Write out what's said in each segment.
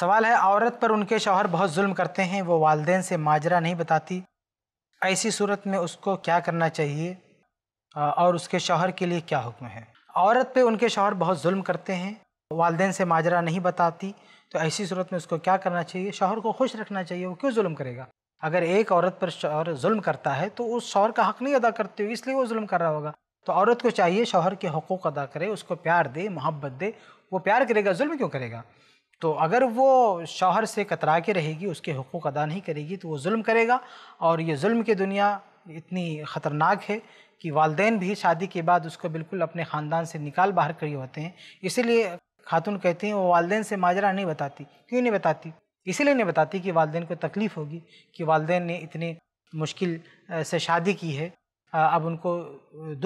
सवाल है औरत पर उनके शौहर बहुत जुल्म करते हैं वो वालदेन से माजरा नहीं बताती ऐसी सूरत में उसको क्या करना चाहिए और उसके शौहर के लिए क्या हुक्म है औरत पे उनके शौहर बहुत जुल्म करते हैं वालदेन से माजरा नहीं बताती तो ऐसी सूरत में उसको क्या करना चाहिए शौहर को खुश रखना चाहिए वो क्यों जुल्म करेगा अगर एक औरत पर शौहर जुल्म करता है तो उस शौहर का हक़ नहीं अदा करते हुए इसलिए वो जुल्म कर रहा होगा तो औरत को चाहिए शौहर के हकूक़ अदा करे उसको प्यार दे मोहब्बत दे वो प्यार करेगा जुल्म क्यों करेगा तो अगर वो शौहर से कतरा के रहेगी उसके हकूक़ अदा नहीं करेगी तो वो जुल्म करेगा और ये जुल्म की दुनिया इतनी ख़तरनाक है कि वालदे भी शादी के बाद उसको बिल्कुल अपने ख़ानदान से निकाल बाहर करिए होते हैं इसीलिए खातून कहती हैं वो वालदे से माजरा नहीं बताती क्यों नहीं बताती इसीलिए नहीं बताती कि वालदे को तकलीफ़ होगी कि वालदे ने इतनी मुश्किल से शादी की है अब उनको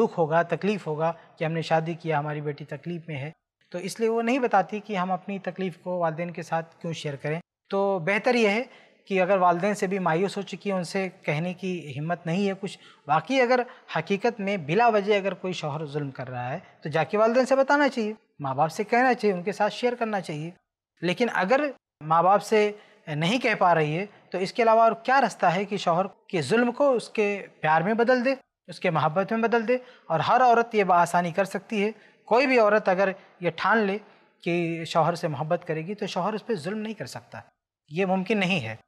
दुख होगा तकलीफ़ होगा कि हमने शादी किया हमारी बेटी तकलीफ़ में है तो इसलिए वो नहीं बताती कि हम अपनी तकलीफ़ को वालदेन के साथ क्यों शेयर करें तो बेहतर यह है कि अगर वालदेन से भी मायूस हो चुकी है उनसे कहने की हिम्मत नहीं है कुछ बाकी अगर हकीकत में बिला वजह अगर कोई शोहर जुल्म कर रहा है तो जाके वालदेन से बताना चाहिए माँ बाप से कहना चाहिए उनके साथ शेयर करना चाहिए लेकिन अगर माँ बाप से नहीं कह पा रही है तो इसके अलावा और क्या रास्ता है कि शोहर के जुल्म को उसके प्यार में बदल दे उसके मोहब्बत में बदल दे और हर औरत ये बसानी कर सकती है कोई भी औरत अगर ये ठान ले कि शौहर से मोहब्बत करेगी तो शौहर उस पर जुल्म नहीं कर सकता ये मुमकिन नहीं है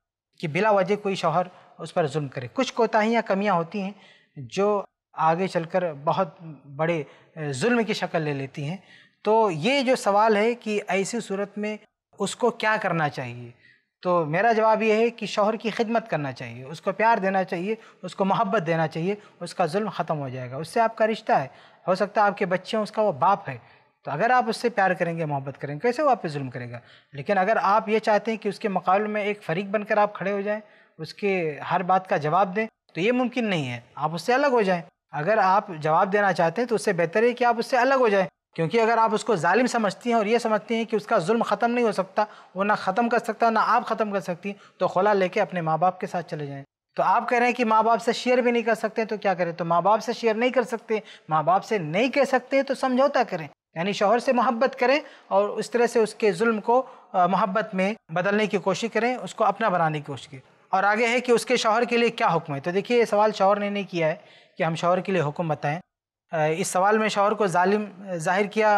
कि बिला वजह कोई शौहर उस पर जुल्म करे कुछ कोताहियाँ कमियाँ होती हैं जो आगे चलकर बहुत बड़े जुल्म की शक्ल ले लेती हैं तो ये जो सवाल है कि ऐसी सूरत में उसको क्या करना चाहिए तो मेरा जवाब यह है कि शोहर की खिदमत करना चाहिए उसको प्यार देना चाहिए उसको मोहब्बत देना चाहिए उसका जुल्म ख़त्म हो जाएगा उससे आपका रिश्ता है हो सकता है आपके बच्चे हैं उसका वो बाप है तो अगर आप उससे प्यार करेंगे मोहब्बत करेंगे कैसे वो आप पे जुल्म करेगा लेकिन अगर आप ये चाहते हैं कि उसके मुकाबले में एक फ़रीक बनकर आप खड़े हो जाएँ उसके हर बात का जवाब दें तो ये मुमकिन नहीं है आप उससे अलग हो जाएँ अगर आप जवाब देना चाहते हैं तो उससे बेहतर है कि आप उससे अलग हो जाएँ क्योंकि अगर आप उसको ालिम समझती हैं और ये समझती हैं कि उसका जुल्म ख़त्म नहीं हो सकता वो ना ख़त्म कर सकता ना आप ख़त्म कर सकती तो खुला लेके अपने माँ बाप के साथ चले जाएँ तो आप कह रहे हैं कि माँ बाप से शेयर भी नहीं कर सकते तो क्या करें तो माँ बाप से शेयर नहीं कर सकते माँ बाप से नहीं कह सकते तो समझौता करें यानी शोहर से मोहब्बत करें और उस तरह से उसके जुल्म को मोहब्बत में बदलने की कोशिश करें उसको अपना बनाने की कोशिश करें और आगे है कि उसके शोहर के लिए क्या हुक्म है तो देखिए ये सवाल शोहर ने नहीं किया है कि हम शोहर के लिए हुक्म बताएं इस सवाल में शौहर को ालिम ज़ाहिर किया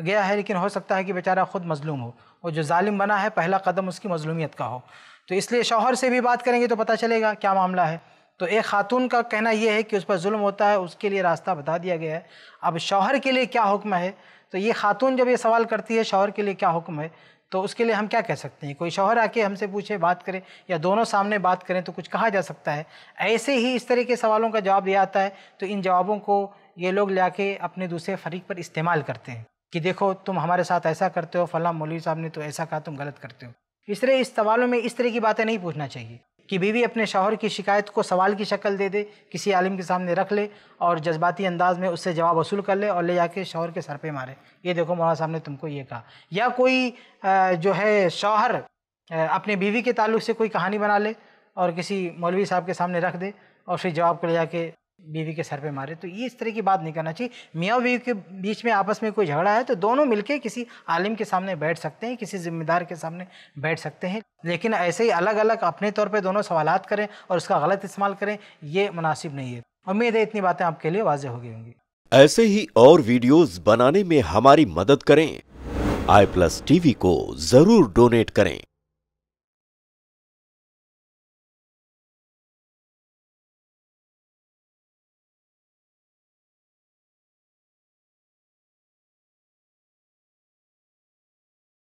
गया है लेकिन हो सकता है कि बेचारा ख़ुद मजलूम हो वो जो ालिम बना है पहला कदम उसकी मजलूमियत का हो तो इसलिए शौहर से भी बात करेंगे तो पता चलेगा क्या मामला है तो एक ख़ातून का कहना यह है कि उस पर जुल्म होता है उसके लिए रास्ता बता दिया गया है अब शौहर के लिए क्या हुक्म है तो ये खातून जब ये सवाल करती है शौहर के लिए क्या हुक्म है तो उसके लिए हम क्या कह सकते हैं कोई शौहर आके हमसे पूछे बात करें या दोनों सामने बात करें तो कुछ कहा जा सकता है ऐसे ही इस तरह के सवालों का जवाब दिया आता है तो इन जवाबों को ये लोग ला के अपने दूसरे फरीक पर इस्तेमाल करते हैं कि देखो तुम हमारे साथ ऐसा करते हो फला मौलवी साहब ने तो ऐसा कहा तुम गलत करते हो इस तरह इस सवालों में इस तरह की बातें नहीं पूछना चाहिए कि बीवी अपने शौहर की शिकायत को सवाल की शक्ल दे दे किसी आलिम के सामने रख ले और जज्बाती अंदाज में उससे जवाब वसूल कर ले और ले जाके शौहर के सर पे मारे ये देखो मौलाना साहब ने तुमको ये कहा या कोई जो है शौहर अपने बीवी के ताल्लुक से कोई कहानी बना ले और किसी मौलवी साहब के सामने रख दे और फिर जवाब को ले जाके बीवी के सर पे मारे तो ये इस तरह की बात नहीं करना चाहिए मियाँ बीवी के बीच में आपस में कोई झगड़ा है तो दोनों मिलके किसी आलिम के सामने बैठ सकते हैं किसी जिम्मेदार के सामने बैठ सकते हैं लेकिन ऐसे ही अलग अलग अपने तौर पर दोनों सवालत करें और उसका गलत इस्तेमाल करें ये मुनासिब नहीं है उम्मीद है इतनी बातें आपके लिए वाजह हो गई होंगी ऐसे ही और वीडियोज बनाने में हमारी मदद करें आई प्लस टीवी को जरूर डोनेट करें